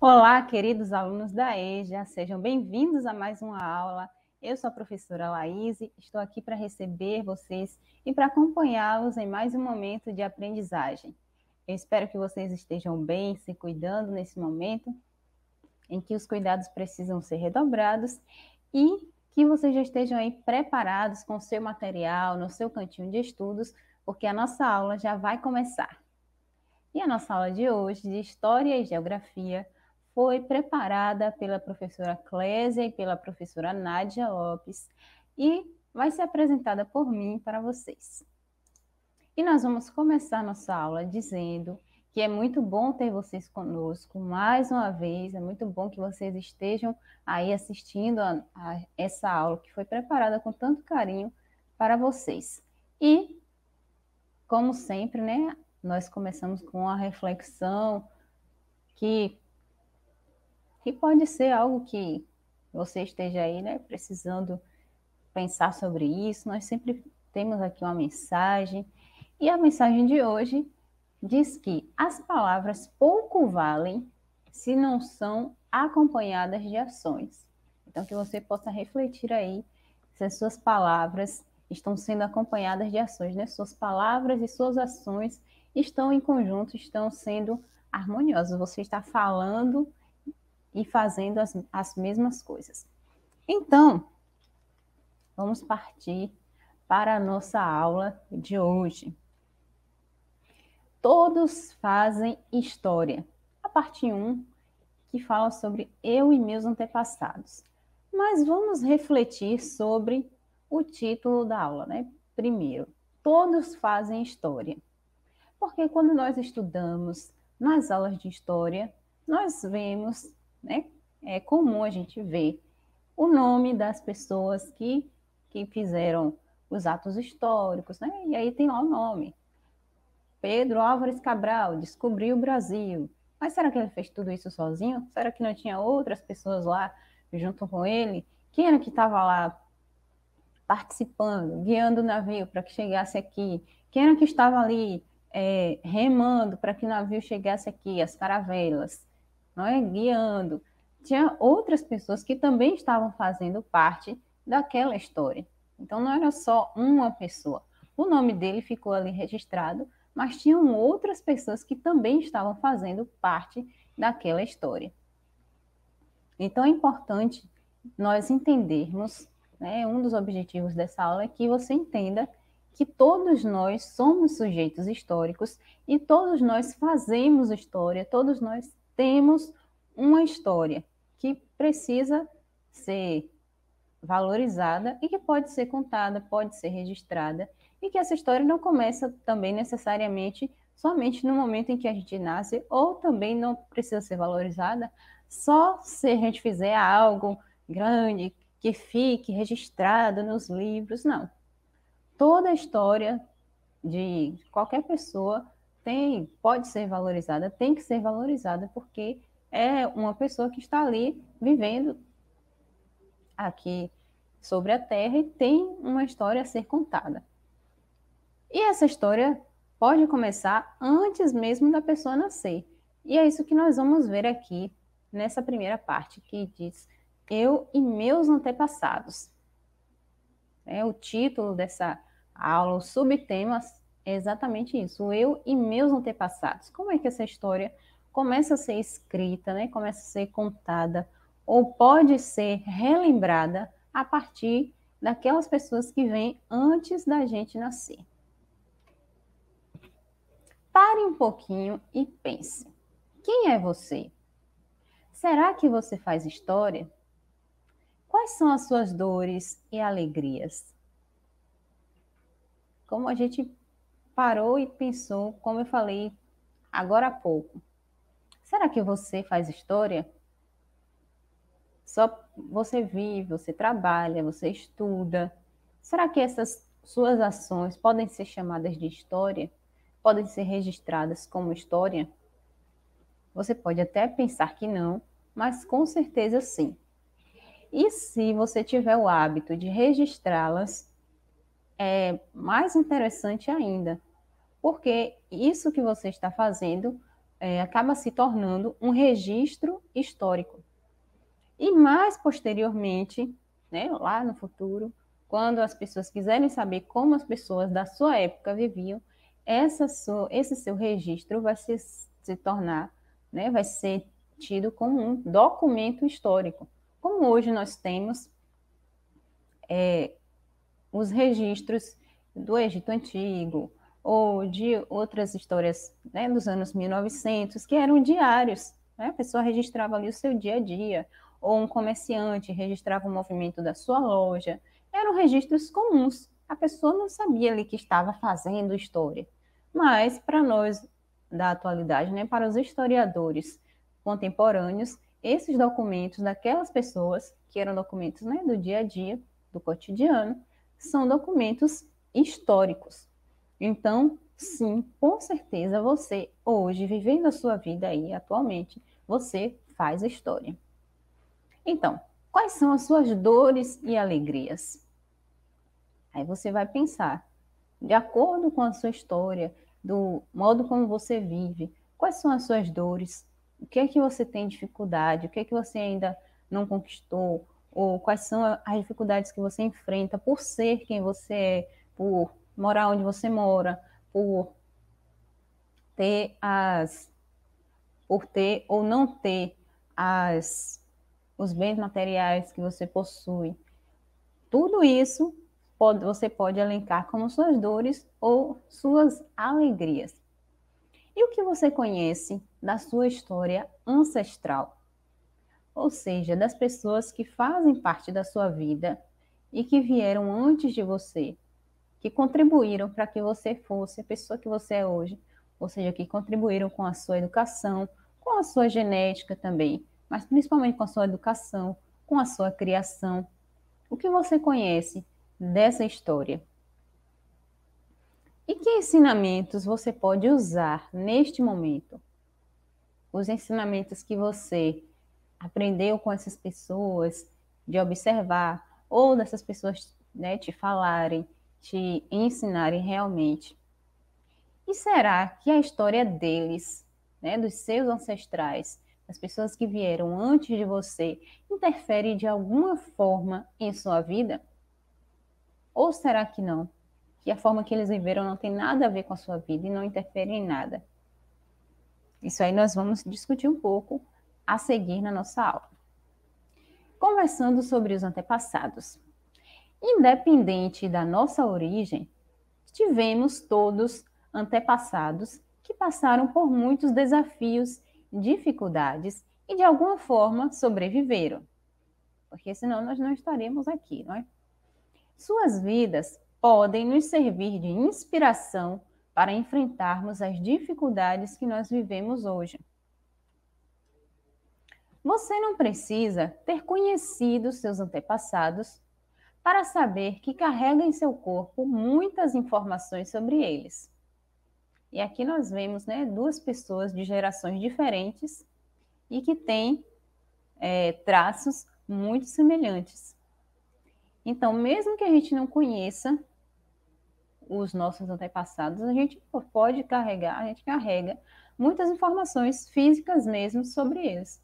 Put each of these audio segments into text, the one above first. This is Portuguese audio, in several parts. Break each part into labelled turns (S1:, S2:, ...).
S1: Olá, queridos alunos da EJA, sejam bem-vindos a mais uma aula. Eu sou a professora Laís, estou aqui para receber vocês e para acompanhá-los em mais um momento de aprendizagem. Eu espero que vocês estejam bem, se cuidando nesse momento em que os cuidados precisam ser redobrados e que vocês já estejam aí preparados com o seu material, no seu cantinho de estudos, porque a nossa aula já vai começar. E a nossa aula de hoje de História e Geografia foi preparada pela professora Clésia e pela professora Nádia Lopes e vai ser apresentada por mim para vocês. E nós vamos começar nossa aula dizendo que é muito bom ter vocês conosco mais uma vez, é muito bom que vocês estejam aí assistindo a, a essa aula que foi preparada com tanto carinho para vocês. E, como sempre, né, nós começamos com a reflexão que e pode ser algo que você esteja aí, né, precisando pensar sobre isso. Nós sempre temos aqui uma mensagem. E a mensagem de hoje diz que as palavras pouco valem se não são acompanhadas de ações. Então, que você possa refletir aí se as suas palavras estão sendo acompanhadas de ações, né? Suas palavras e suas ações estão em conjunto, estão sendo harmoniosas. Você está falando e fazendo as, as mesmas coisas. Então, vamos partir para a nossa aula de hoje. Todos fazem história. A parte 1, que fala sobre eu e meus antepassados. Mas vamos refletir sobre o título da aula, né? Primeiro, todos fazem história. Porque quando nós estudamos nas aulas de história, nós vemos né? É comum a gente ver o nome das pessoas que, que fizeram os atos históricos, né? E aí tem lá o nome. Pedro Álvares Cabral descobriu o Brasil. Mas será que ele fez tudo isso sozinho? Será que não tinha outras pessoas lá junto com ele? Quem era que estava lá participando, guiando o navio para que chegasse aqui? Quem era que estava ali é, remando para que o navio chegasse aqui, as caravelas? é? guiando. Tinha outras pessoas que também estavam fazendo parte daquela história. Então não era só uma pessoa. O nome dele ficou ali registrado, mas tinham outras pessoas que também estavam fazendo parte daquela história. Então é importante nós entendermos, né, um dos objetivos dessa aula é que você entenda que todos nós somos sujeitos históricos e todos nós fazemos história, todos nós temos uma história que precisa ser valorizada e que pode ser contada, pode ser registrada, e que essa história não começa também necessariamente somente no momento em que a gente nasce, ou também não precisa ser valorizada, só se a gente fizer algo grande, que fique registrado nos livros, não. Toda a história de qualquer pessoa tem, pode ser valorizada, tem que ser valorizada, porque é uma pessoa que está ali vivendo aqui sobre a Terra e tem uma história a ser contada. E essa história pode começar antes mesmo da pessoa nascer. E é isso que nós vamos ver aqui nessa primeira parte que diz Eu e meus antepassados. É o título dessa aula, o subtema é exatamente isso, o eu e meus antepassados. Como é que essa história começa a ser escrita, né? começa a ser contada, ou pode ser relembrada a partir daquelas pessoas que vêm antes da gente nascer. Pare um pouquinho e pense: quem é você? Será que você faz história? Quais são as suas dores e alegrias? Como a gente parou e pensou, como eu falei agora há pouco. Será que você faz história? Só você vive, você trabalha, você estuda. Será que essas suas ações podem ser chamadas de história? Podem ser registradas como história? Você pode até pensar que não, mas com certeza sim. E se você tiver o hábito de registrá-las, é mais interessante ainda, porque isso que você está fazendo é, acaba se tornando um registro histórico. E mais posteriormente, né, lá no futuro, quando as pessoas quiserem saber como as pessoas da sua época viviam, sua, esse seu registro vai se, se tornar, né, vai ser tido como um documento histórico. Como hoje nós temos é, os registros do Egito Antigo, ou de outras histórias né, dos anos 1900, que eram diários. Né? A pessoa registrava ali o seu dia a dia, ou um comerciante registrava o movimento da sua loja. Eram registros comuns. A pessoa não sabia ali que estava fazendo história. Mas, para nós da atualidade, né, para os historiadores contemporâneos, esses documentos daquelas pessoas, que eram documentos né, do dia a dia, do cotidiano, são documentos históricos, então, sim, com certeza você, hoje, vivendo a sua vida aí atualmente, você faz história. Então, quais são as suas dores e alegrias? Aí você vai pensar, de acordo com a sua história, do modo como você vive, quais são as suas dores, o que é que você tem dificuldade, o que é que você ainda não conquistou, ou quais são as dificuldades que você enfrenta por ser quem você é, por morar onde você mora, por ter as por ter ou não ter as os bens materiais que você possui. Tudo isso pode, você pode elencar como suas dores ou suas alegrias. E o que você conhece da sua história ancestral? Ou seja, das pessoas que fazem parte da sua vida e que vieram antes de você, que contribuíram para que você fosse a pessoa que você é hoje, ou seja, que contribuíram com a sua educação, com a sua genética também, mas principalmente com a sua educação, com a sua criação. O que você conhece dessa história? E que ensinamentos você pode usar neste momento? Os ensinamentos que você aprendeu com essas pessoas, de observar, ou dessas pessoas né, te falarem, te ensinarem realmente. E será que a história deles, né, dos seus ancestrais, das pessoas que vieram antes de você, interfere de alguma forma em sua vida? Ou será que não? Que a forma que eles viveram não tem nada a ver com a sua vida e não interfere em nada? Isso aí nós vamos discutir um pouco a seguir na nossa aula. Conversando sobre os antepassados. Independente da nossa origem, tivemos todos antepassados que passaram por muitos desafios, dificuldades e de alguma forma sobreviveram. Porque senão nós não estaremos aqui, não é? Suas vidas podem nos servir de inspiração para enfrentarmos as dificuldades que nós vivemos hoje. Você não precisa ter conhecido seus antepassados para saber que carrega em seu corpo muitas informações sobre eles. E aqui nós vemos né, duas pessoas de gerações diferentes e que têm é, traços muito semelhantes. Então, mesmo que a gente não conheça os nossos antepassados, a gente pode carregar, a gente carrega muitas informações físicas mesmo sobre eles.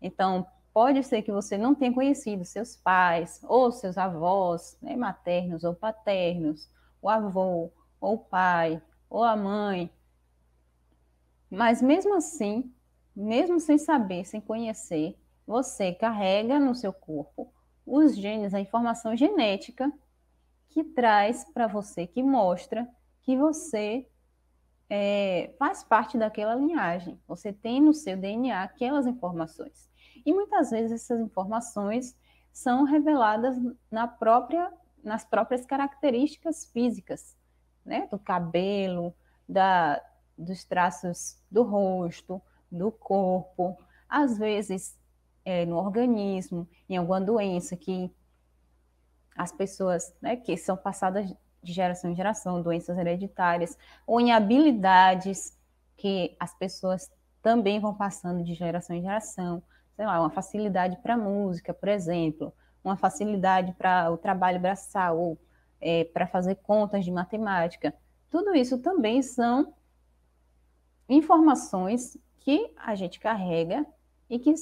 S1: Então, Pode ser que você não tenha conhecido seus pais, ou seus avós, né, maternos ou paternos, o avô, ou o pai, ou a mãe. Mas mesmo assim, mesmo sem saber, sem conhecer, você carrega no seu corpo os genes, a informação genética que traz para você, que mostra que você é, faz parte daquela linhagem. Você tem no seu DNA aquelas informações. E muitas vezes essas informações são reveladas na própria, nas próprias características físicas, né? Do cabelo, da, dos traços do rosto, do corpo, às vezes é, no organismo, em alguma doença que as pessoas, né, que são passadas de geração em geração, doenças hereditárias, ou em habilidades que as pessoas também vão passando de geração em geração, sei lá, uma facilidade para música, por exemplo, uma facilidade para o trabalho braçal ou é, para fazer contas de matemática. Tudo isso também são informações que a gente carrega e que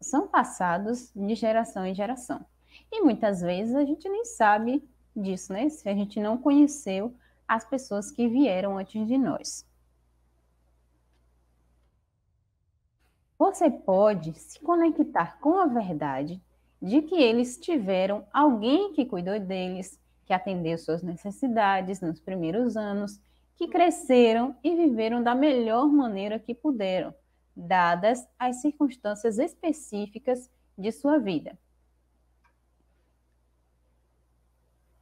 S1: são passados de geração em geração. E muitas vezes a gente nem sabe disso, né? Se a gente não conheceu as pessoas que vieram antes de nós. você pode se conectar com a verdade de que eles tiveram alguém que cuidou deles, que atendeu suas necessidades nos primeiros anos, que cresceram e viveram da melhor maneira que puderam, dadas as circunstâncias específicas de sua vida.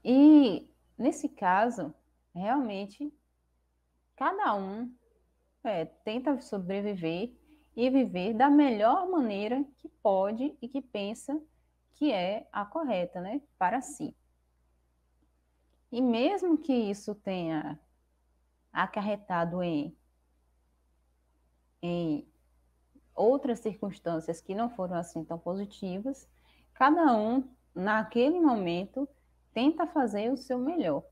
S1: E, nesse caso, realmente, cada um é, tenta sobreviver e viver da melhor maneira que pode e que pensa que é a correta, né, para si. E mesmo que isso tenha acarretado em, em outras circunstâncias que não foram assim tão positivas, cada um, naquele momento, tenta fazer o seu melhor.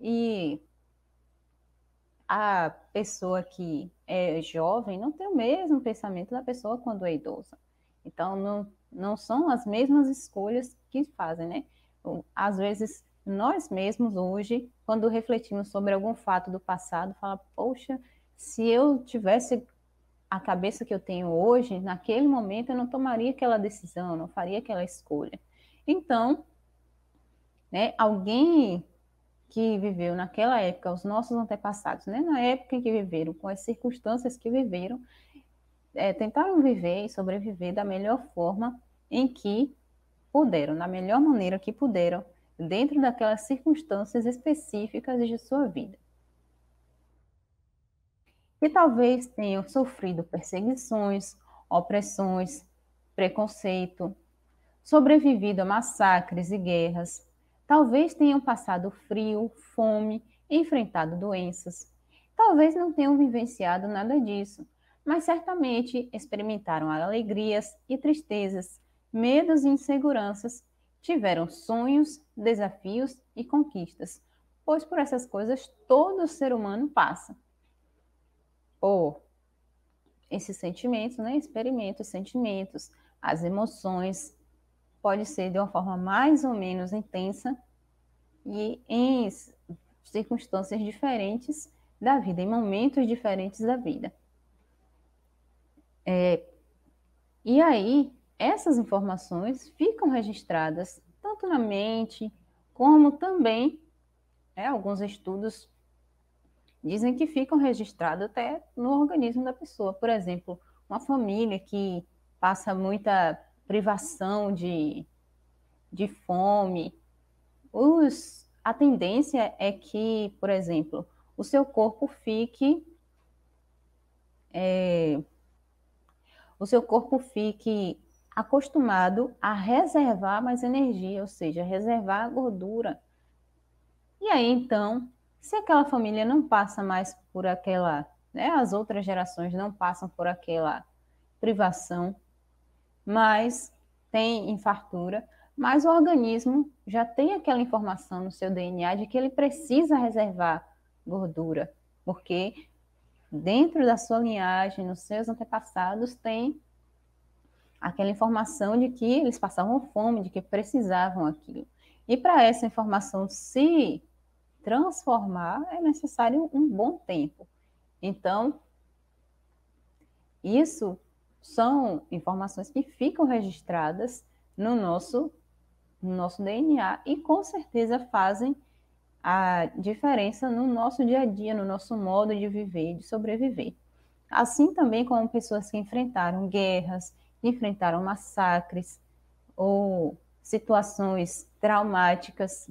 S1: E a pessoa que é jovem não tem o mesmo pensamento da pessoa quando é idosa. Então, não, não são as mesmas escolhas que fazem, né? Às vezes, nós mesmos hoje, quando refletimos sobre algum fato do passado, fala, poxa, se eu tivesse a cabeça que eu tenho hoje, naquele momento eu não tomaria aquela decisão, não faria aquela escolha. Então, né, alguém que viveu naquela época, os nossos antepassados, né, na época em que viveram, com as circunstâncias que viveram, é, tentaram viver e sobreviver da melhor forma em que puderam, na melhor maneira que puderam, dentro daquelas circunstâncias específicas de sua vida. Que talvez tenham sofrido perseguições, opressões, preconceito, sobrevivido a massacres e guerras, Talvez tenham passado frio, fome, enfrentado doenças. Talvez não tenham vivenciado nada disso, mas certamente experimentaram alegrias e tristezas, medos e inseguranças, tiveram sonhos, desafios e conquistas, pois por essas coisas todo ser humano passa. Ou esses sentimentos, né? Experimenta os sentimentos, as emoções, pode ser de uma forma mais ou menos intensa e em circunstâncias diferentes da vida, em momentos diferentes da vida. É, e aí, essas informações ficam registradas tanto na mente, como também né, alguns estudos dizem que ficam registrados até no organismo da pessoa. Por exemplo, uma família que passa muita privação, de, de fome. Os, a tendência é que, por exemplo, o seu corpo fique. É, o seu corpo fique acostumado a reservar mais energia, ou seja, reservar gordura. E aí, então, se aquela família não passa mais por aquela, né, as outras gerações não passam por aquela privação, mas tem infartura, mas o organismo já tem aquela informação no seu DNA de que ele precisa reservar gordura, porque dentro da sua linhagem, nos seus antepassados, tem aquela informação de que eles passavam fome, de que precisavam aquilo. E para essa informação se transformar, é necessário um bom tempo. Então, isso são informações que ficam registradas no nosso, no nosso DNA e com certeza fazem a diferença no nosso dia a dia, no nosso modo de viver, de sobreviver. Assim também como pessoas que enfrentaram guerras, enfrentaram massacres ou situações traumáticas.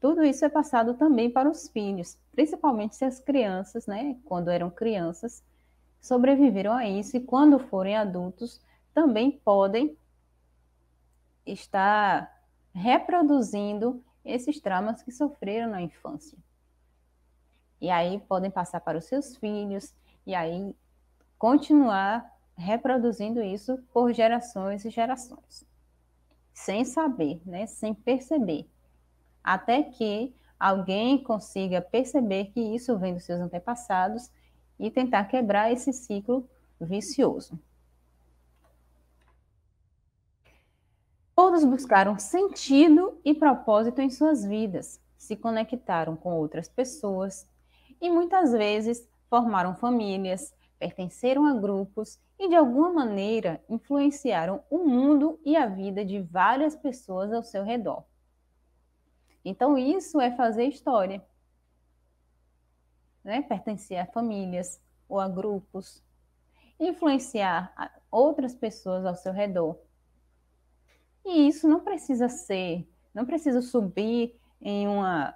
S1: Tudo isso é passado também para os filhos, principalmente se as crianças, né, quando eram crianças, sobreviveram a isso e, quando forem adultos, também podem estar reproduzindo esses traumas que sofreram na infância. E aí podem passar para os seus filhos, e aí continuar reproduzindo isso por gerações e gerações, sem saber, né? sem perceber. Até que alguém consiga perceber que isso vem dos seus antepassados e tentar quebrar esse ciclo vicioso. Todos buscaram sentido e propósito em suas vidas, se conectaram com outras pessoas e muitas vezes formaram famílias, pertenceram a grupos e, de alguma maneira, influenciaram o mundo e a vida de várias pessoas ao seu redor. Então, isso é fazer história né, pertencer a famílias ou a grupos, influenciar outras pessoas ao seu redor. E isso não precisa ser, não precisa subir em, uma,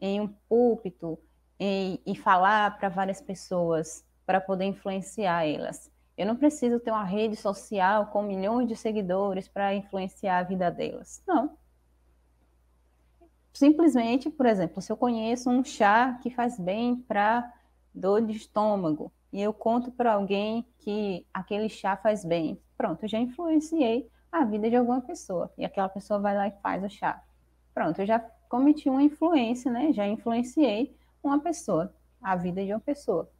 S1: em um púlpito e, e falar para várias pessoas para poder influenciar elas. Eu não preciso ter uma rede social com milhões de seguidores para influenciar a vida delas. Não simplesmente, por exemplo, se eu conheço um chá que faz bem para dor de estômago e eu conto para alguém que aquele chá faz bem, pronto, eu já influenciei a vida de alguma pessoa e aquela pessoa vai lá e faz o chá. Pronto, eu já cometi uma influência, né? Já influenciei uma pessoa, a vida de uma pessoa.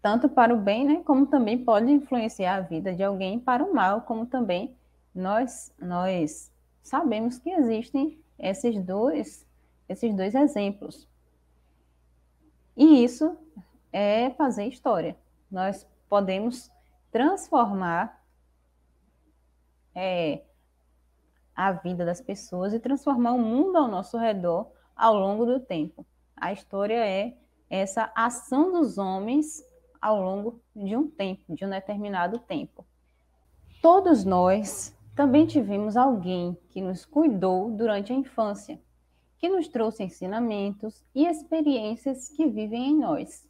S1: Tanto para o bem, né, como também pode influenciar a vida de alguém para o mal, como também nós nós sabemos que existem esses dois, esses dois exemplos. E isso é fazer história. Nós podemos transformar é, a vida das pessoas e transformar o mundo ao nosso redor ao longo do tempo. A história é essa ação dos homens ao longo de um tempo, de um determinado tempo. Todos nós também tivemos alguém que nos cuidou durante a infância, que nos trouxe ensinamentos e experiências que vivem em nós.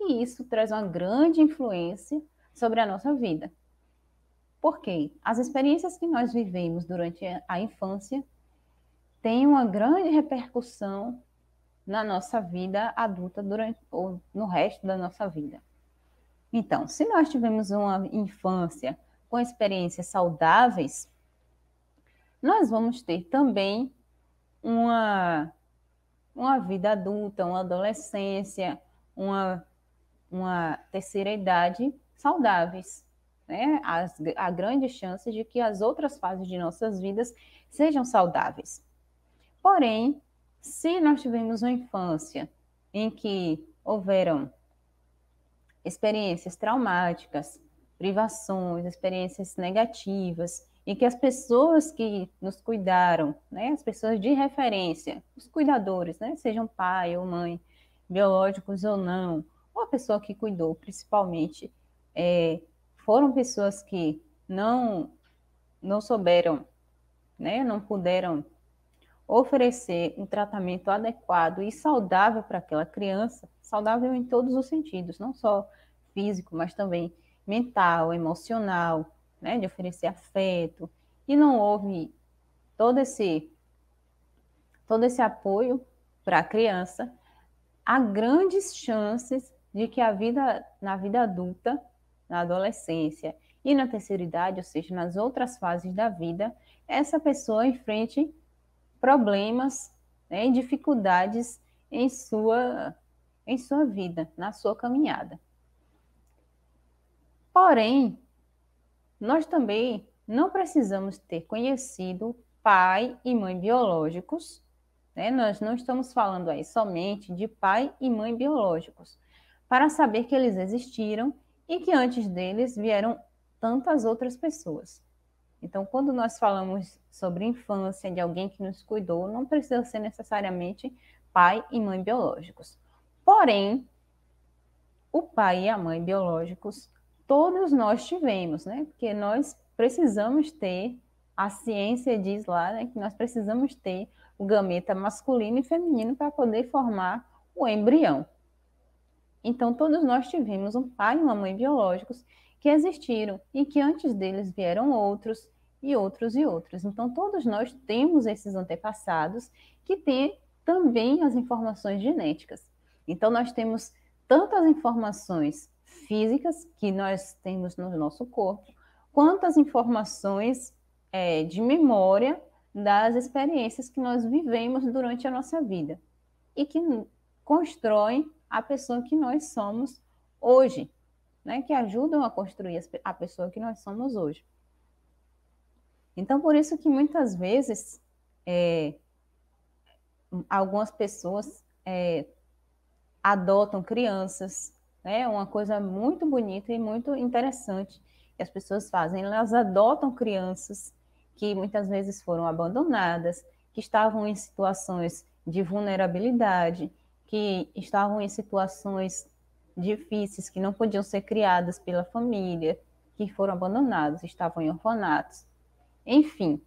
S1: E isso traz uma grande influência sobre a nossa vida. Porque as experiências que nós vivemos durante a infância têm uma grande repercussão na nossa vida adulta durante ou no resto da nossa vida. Então, se nós tivemos uma infância com experiências saudáveis, nós vamos ter também uma, uma vida adulta, uma adolescência, uma, uma terceira idade saudáveis. Né? As, a grande chance de que as outras fases de nossas vidas sejam saudáveis. Porém, se nós tivemos uma infância em que houveram experiências traumáticas, privações, experiências negativas, e que as pessoas que nos cuidaram, né, as pessoas de referência, os cuidadores, né, sejam pai ou mãe, biológicos ou não, ou a pessoa que cuidou, principalmente, é, foram pessoas que não não souberam, né, não puderam oferecer um tratamento adequado e saudável para aquela criança, saudável em todos os sentidos, não só físico, mas também mental, emocional, né, de oferecer afeto, e não houve todo esse todo esse apoio para a criança, há grandes chances de que a vida na vida adulta, na adolescência e na terceira idade, ou seja, nas outras fases da vida, essa pessoa enfrente problemas né, e dificuldades em sua em sua vida, na sua caminhada. Porém, nós também não precisamos ter conhecido pai e mãe biológicos, né? nós não estamos falando aí somente de pai e mãe biológicos, para saber que eles existiram e que antes deles vieram tantas outras pessoas. Então, quando nós falamos sobre infância de alguém que nos cuidou, não precisa ser necessariamente pai e mãe biológicos. Porém, o pai e a mãe biológicos todos nós tivemos, né? Porque nós precisamos ter, a ciência diz lá, né, que nós precisamos ter o gameta masculino e feminino para poder formar o embrião. Então, todos nós tivemos um pai e uma mãe biológicos que existiram e que antes deles vieram outros e outros e outros. Então, todos nós temos esses antepassados que têm também as informações genéticas. Então, nós temos tantas informações físicas que nós temos no nosso corpo, quanto informações é, de memória das experiências que nós vivemos durante a nossa vida e que constroem a pessoa que nós somos hoje, né? que ajudam a construir a pessoa que nós somos hoje. Então, por isso que muitas vezes é, algumas pessoas é, adotam crianças é uma coisa muito bonita e muito interessante que as pessoas fazem. Elas adotam crianças que muitas vezes foram abandonadas, que estavam em situações de vulnerabilidade, que estavam em situações difíceis, que não podiam ser criadas pela família, que foram abandonados, estavam em orfanatos. Enfim,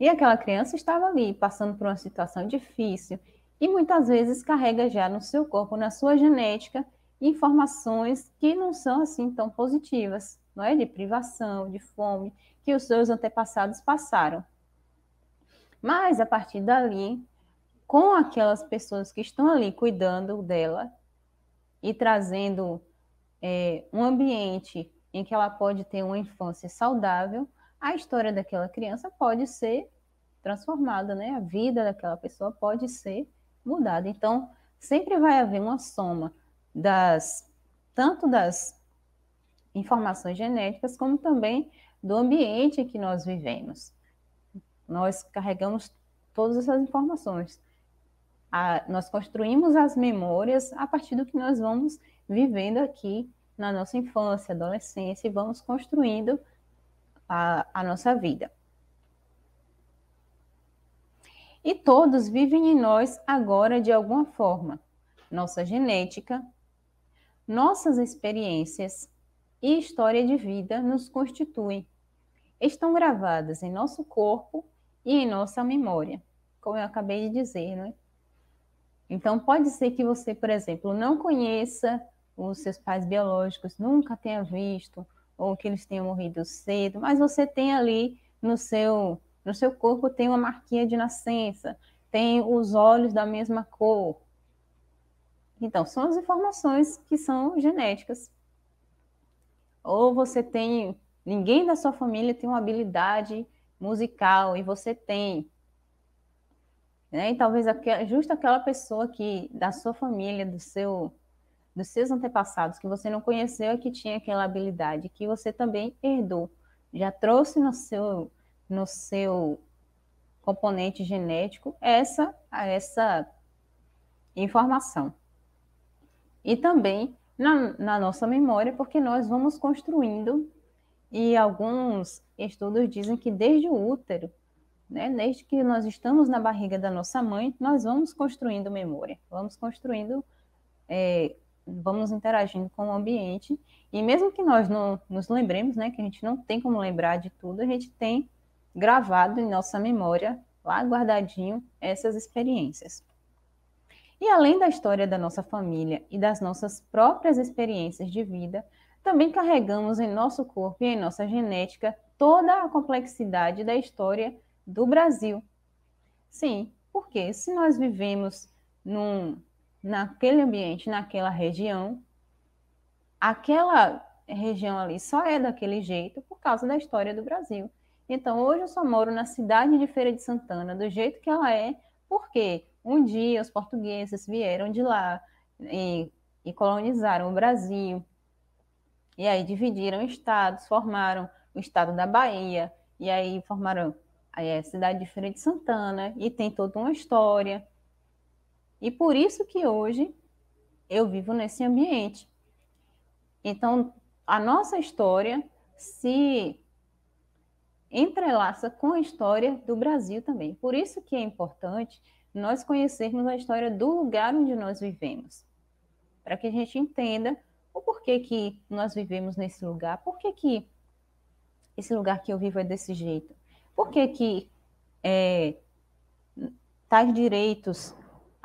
S1: e aquela criança estava ali, passando por uma situação difícil, e muitas vezes carrega já no seu corpo, na sua genética, informações que não são assim tão positivas, não é? De privação, de fome, que os seus antepassados passaram. Mas a partir dali, com aquelas pessoas que estão ali cuidando dela e trazendo é, um ambiente em que ela pode ter uma infância saudável, a história daquela criança pode ser transformada, né? A vida daquela pessoa pode ser mudada. Então, sempre vai haver uma soma das tanto das informações genéticas como também do ambiente que nós vivemos. Nós carregamos todas essas informações. A, nós construímos as memórias a partir do que nós vamos vivendo aqui na nossa infância, adolescência e vamos construindo a, a nossa vida. E todos vivem em nós agora de alguma forma. Nossa genética, nossas experiências e história de vida nos constituem. Estão gravadas em nosso corpo e em nossa memória, como eu acabei de dizer, não é? Então, pode ser que você, por exemplo, não conheça os seus pais biológicos, nunca tenha visto, ou que eles tenham morrido cedo, mas você tem ali no seu, no seu corpo tem uma marquinha de nascença, tem os olhos da mesma cor, então, são as informações que são genéticas. Ou você tem, ninguém da sua família tem uma habilidade musical e você tem. Né? E talvez aquela, justo aquela pessoa que da sua família, do seu, dos seus antepassados que você não conheceu e que tinha aquela habilidade que você também herdou, já trouxe no seu no seu componente genético essa essa informação e também na, na nossa memória, porque nós vamos construindo, e alguns estudos dizem que desde o útero, né, desde que nós estamos na barriga da nossa mãe, nós vamos construindo memória, vamos construindo, é, vamos interagindo com o ambiente, e mesmo que nós não nos lembremos, né, que a gente não tem como lembrar de tudo, a gente tem gravado em nossa memória, lá guardadinho, essas experiências. E além da história da nossa família e das nossas próprias experiências de vida, também carregamos em nosso corpo e em nossa genética toda a complexidade da história do Brasil. Sim, porque se nós vivemos num, naquele ambiente, naquela região, aquela região ali só é daquele jeito por causa da história do Brasil. Então, hoje eu só moro na cidade de Feira de Santana, do jeito que ela é, porque um dia os portugueses vieram de lá e, e colonizaram o Brasil. E aí dividiram estados, formaram o estado da Bahia, e aí formaram aí é a cidade de Feira de Santana, e tem toda uma história. E por isso que hoje eu vivo nesse ambiente. Então, a nossa história se entrelaça com a história do Brasil também. Por isso que é importante nós conhecermos a história do lugar onde nós vivemos, para que a gente entenda o porquê que nós vivemos nesse lugar, por que, que esse lugar que eu vivo é desse jeito, por que, que é, tais direitos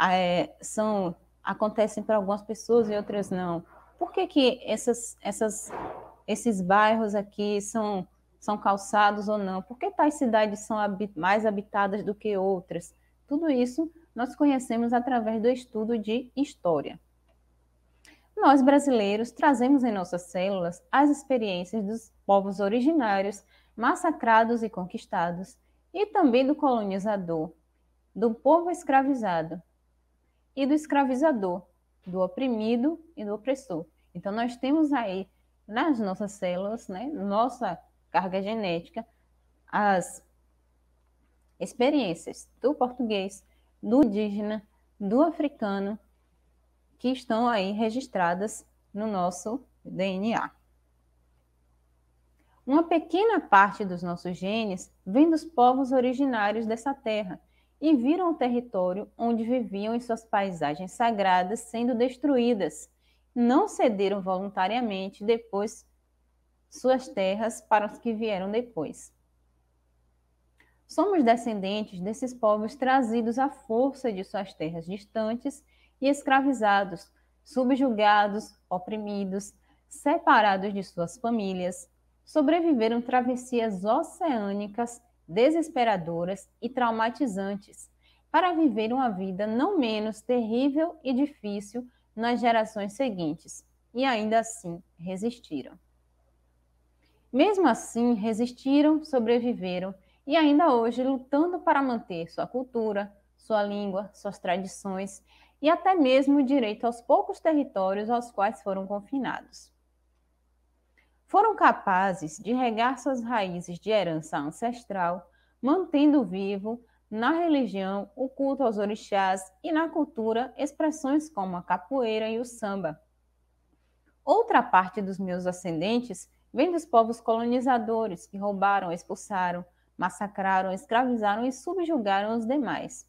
S1: é, são acontecem para algumas pessoas e outras não, por que, que essas, essas, esses bairros aqui são, são calçados ou não? Por que tais cidades são mais habitadas do que outras? Tudo isso nós conhecemos através do estudo de história. Nós, brasileiros, trazemos em nossas células as experiências dos povos originários, massacrados e conquistados, e também do colonizador, do povo escravizado e do escravizador, do oprimido e do opressor. Então, nós temos aí nas nossas células, né, nossa carga genética, as experiências do português, do indígena, do africano, que estão aí registradas no nosso DNA. Uma pequena parte dos nossos genes vem dos povos originários dessa terra e viram o território onde viviam e suas paisagens sagradas sendo destruídas. Não cederam voluntariamente depois suas terras para os que vieram depois. Somos descendentes desses povos trazidos à força de suas terras distantes e escravizados, subjugados, oprimidos, separados de suas famílias. Sobreviveram travessias oceânicas desesperadoras e traumatizantes para viver uma vida não menos terrível e difícil nas gerações seguintes, e ainda assim resistiram. Mesmo assim, resistiram, sobreviveram e ainda hoje lutando para manter sua cultura, sua língua, suas tradições e até mesmo o direito aos poucos territórios aos quais foram confinados. Foram capazes de regar suas raízes de herança ancestral, mantendo vivo na religião o culto aos orixás e na cultura expressões como a capoeira e o samba. Outra parte dos meus ascendentes vem dos povos colonizadores que roubaram, expulsaram, massacraram, escravizaram e subjugaram os demais.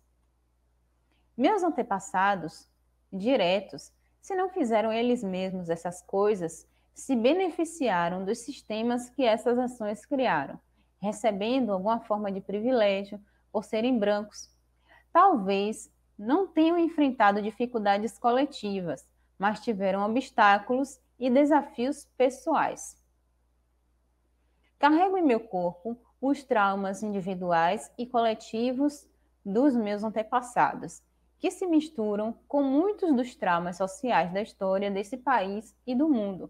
S1: Meus antepassados, diretos, se não fizeram eles mesmos essas coisas, se beneficiaram dos sistemas que essas ações criaram, recebendo alguma forma de privilégio por serem brancos. Talvez não tenham enfrentado dificuldades coletivas, mas tiveram obstáculos e desafios pessoais. Carrego em meu corpo os traumas individuais e coletivos dos meus antepassados, que se misturam com muitos dos traumas sociais da história desse país e do mundo.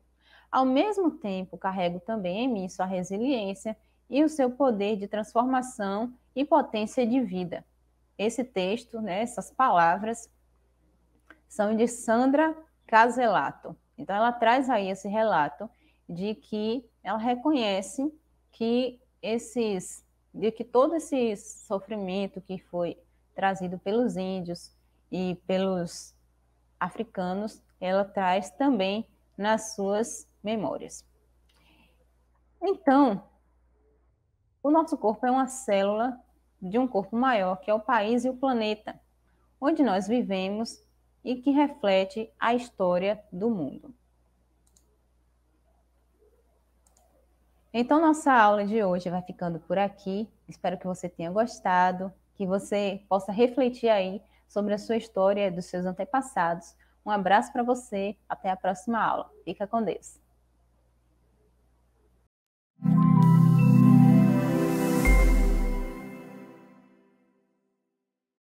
S1: Ao mesmo tempo, carrego também em mim sua resiliência e o seu poder de transformação e potência de vida. Esse texto, né, essas palavras, são de Sandra Caselato. Então, ela traz aí esse relato de que ela reconhece que esses, de que todo esse sofrimento que foi trazido pelos índios e pelos africanos, ela traz também nas suas memórias. Então, o nosso corpo é uma célula de um corpo maior, que é o país e o planeta, onde nós vivemos e que reflete a história do mundo. Então, nossa aula de hoje vai ficando por aqui. Espero que você tenha gostado, que você possa refletir aí sobre a sua história dos seus antepassados. Um abraço para você, até a próxima aula. Fica com Deus.